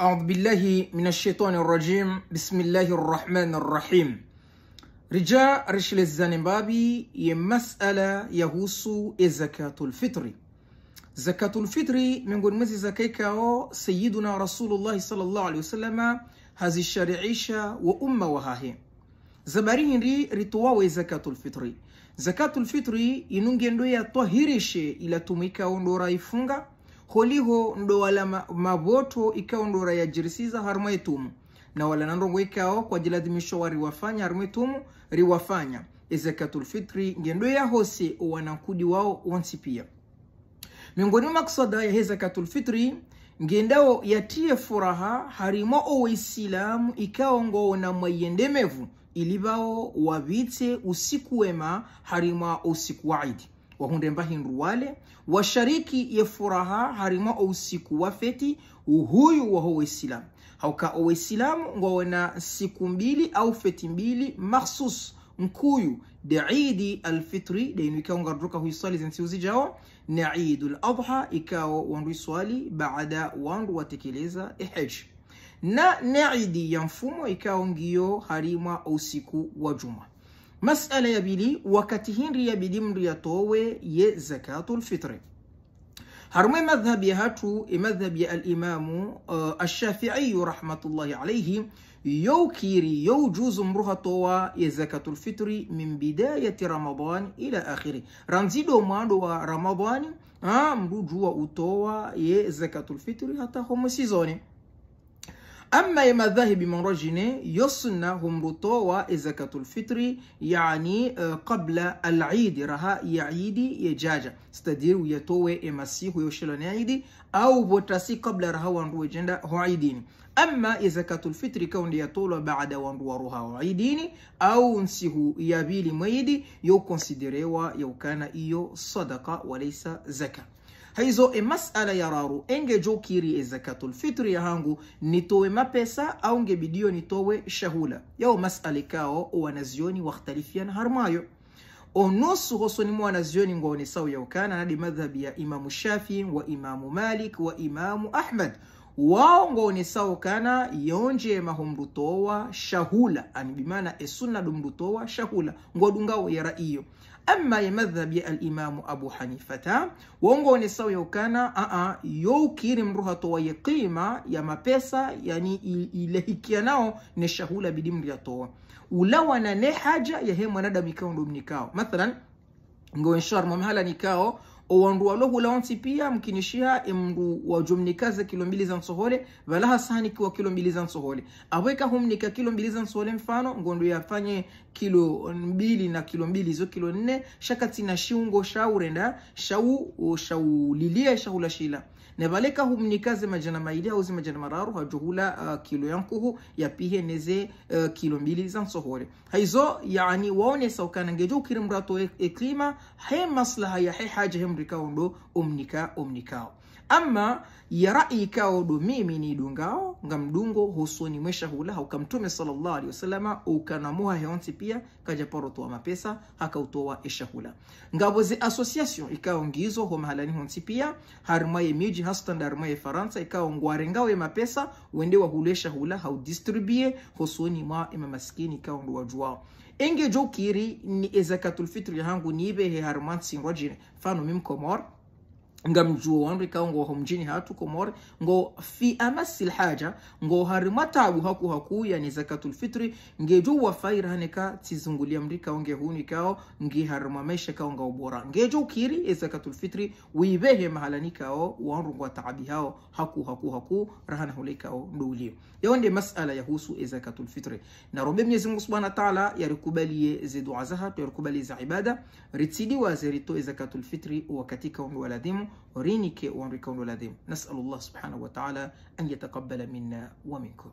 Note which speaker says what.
Speaker 1: أعوذ بالله من الشيطان الرجيم بسم الله الرحمن الرحيم رجاء رشل الزنبابي مسألة يهوسو الزكاة إيه الفطر زكاة الفطر من قول مزي زكيكا سيدنا رسول الله صلى الله عليه وسلم هذه الشريعيشة وأمة وهاهي ري hinri إيه زكاة الفطري زكاة الفطري fitri inunge طهيريشي إلى تميكا ونورا يفونغا koliho ndo wala mavoto ikao ndora yajirisiza harumwa etumu na wala nandongo ikao kwa wa riwafanya harumwa etumu riwafanya fitri ngendo yahose wanakudi wao wansi pia miongoni maksada ya hezakatulfitri ngendao yatie furaha harimo ikao ikaongo na mevu ilibao wavite usiku wema harimo usiku waidi wahundemba hinruwale washariki ye furaha harimo ousiku wa feti uhuyu waho wesilamu hauka owesilamu ngowena siku mbili au feti mbili mahsus nkuyu de idi alfitri de inuika ungarduka huiswali zinsiuzi jao na idu ladha ikao wandu iswali baada wandu watekeleza iheji e na idi ya mfumo ikao ngiyo harimwa usiku wa juma مسألة يبيلي وكتهين ريا بديم ريا طوي ي زكاة الفطر هرمي مذهب هاتو مذهب الإمام آه، الشافعي رحمة الله عليه يو كيري يو جوز مروها توا زكاة الفطر من بداية رمضان إلى آخره رمزيدو دو رمضان ها آه، مروجوا وتوا زكاة الفطر حتى هم سيزوني أما يا مذاهب من رجنة يصن هم رطوة زكاة الفطر يعني آه، قبل العيد رها يعيد يجاجة ستدير ويتوى مسيح ويوشلون عيد أو بوتاسي قبل رها وانروي جندا هو عيدين أما زكاة الفطر كون يطول بعد وانرو رها عيدين أو نسيه يابيل ميدي يو كونسيدريوا يو كان إيو صدقة وليس زكاة haizo emasala ya raru enge jo kiri e zakatul fitri ya hangu nitowe mapesa au nge bidio nitowe shahula yao masale kao wanazioni wakhtalifian harmayo hoso ni mwanazioni wanazioni ngwaone ya yaukana nadi madhhabi ya imamu shafii wa imamu malik wa imamu ahmad sao kana yonje mahumrutowa shahula anibimana esuna dumrutowa shahula ngodungawo ya raiyo amma ya madhabi ya alimamu abu hanifata sao ya ukana aa youkiri mruha towa ya kima ya mapesa yani ilehikia nao ne shahula bidimri ya towa ulawana ne haja yahe mwanadamu ikao ndo mnikao mathalan ngowenshar mwamhala nikao owandu alo hula onsi pia mkinishiha emndu wajumnikaze kilo mbili za nsohole valaha sahanikiwa kilo mbili za nsohole aweka humnika kilo mbili za nsohole mfano ngondu yafanye kilo mbili na kilo mbili zo kilo nne shakati na shiungo shaurenda shau shaulilie shahula shila nevaleka humnikaze majana maili auzi majana mararu hajuhula uh, kilo yankuhu pihe neze uh, kilo mbili za nsohole haizo yani waone saukanangejo ukirimrato e, eklima he maslaha ya he haja hemri ɓuri kawon ɗo omnika omnikawo amma yarai kawo ɗo mimi ni dungao ngamdungo ɗungo mwesha hula hauka mtume salllah alihi wasalama ukanamuha heonti pia kaja parotoa mapesa hakautoa esha hula ngabozi association ikao ngizo mahalani honti pia harmaye miji hastan harmaye faransa ikao ngware ngao ya mapesa wende hulesha hula haudistribue hosoni mwa emamaskini ikawo ndo wajuwao enge kiri ni ezakatul zakatul fitri hangu ibe he harumat singwajine fano mim komor nga mjuo wan ri kaw ngo homjini hatu tuko more ngo fi amasil haja ngo harimatabu haku haku yani zakatul fitri nge juwa faira hane ka tizungulia mrika nge huni kao nge harimamesha kao nga ubora nge ju kiri e zakatul fitri wibehe mahalani kao wanru ngwa taabi hao haku haku haku rahana hule kao nduli yao ndi masala husu e zakatul fitri na rombe mnyezi mungu subhana taala ya yarikubalie ze dua ya tuyarikubalie za ibada ritidi wa rito e zakatul fitri wakatika onge waladhimu ورينك وأمرك ولادهم نسأل الله سبحانه وتعالى أن يتقبل منا ومنكم